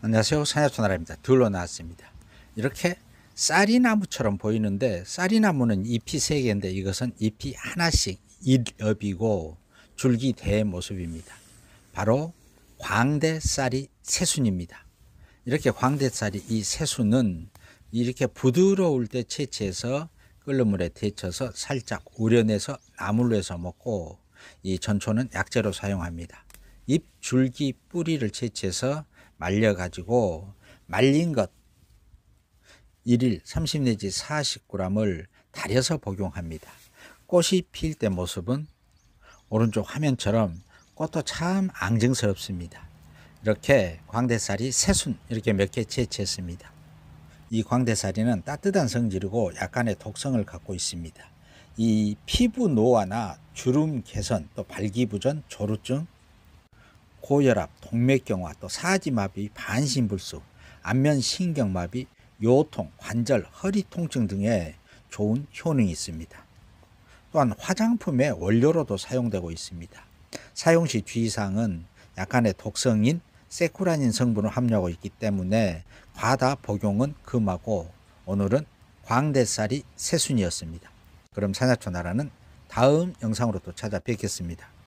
안녕하세요. 산야초나라입니다. 둘러 나왔습니다. 이렇게 쌀이나무처럼 보이는데 쌀이나무는 잎이 세 개인데 이것은 잎이 하나씩 일엽이고 줄기 대 모습입니다. 바로 광대 쌀이 새순입니다. 이렇게 광대 쌀이 이 새순은 이렇게 부드러울 때 채취해서 끓는 물에 데쳐서 살짝 우려내서 나물로 해서 먹고 이 전초는 약재로 사용합니다. 잎, 줄기, 뿌리를 채취해서 말려가지고 말린 것 1일 30 내지 40g을 달여서 복용합니다. 꽃이 필때 모습은 오른쪽 화면처럼 꽃도 참 앙증스럽습니다. 이렇게 광대살이 세순 이렇게 몇 개 채취했습니다. 이 광대살이는 따뜻한 성질이고 약간의 독성을 갖고 있습니다. 이 피부 노화나 주름 개선 또 발기부전, 조루증, 고혈압, 동맥경화, 또 사지마비, 반신불수, 안면신경마비, 요통, 관절, 허리 통증 등에 좋은 효능이 있습니다. 또한 화장품의 원료로도 사용되고 있습니다. 사용 시 주의사항은 약간의 독성인 세쿠라닌 성분을 함유하고 있기 때문에 과다 복용은 금하고 오늘은 광대살이 세순이었습니다. 그럼 산야초나라는 다음 영상으로 또 찾아뵙겠습니다.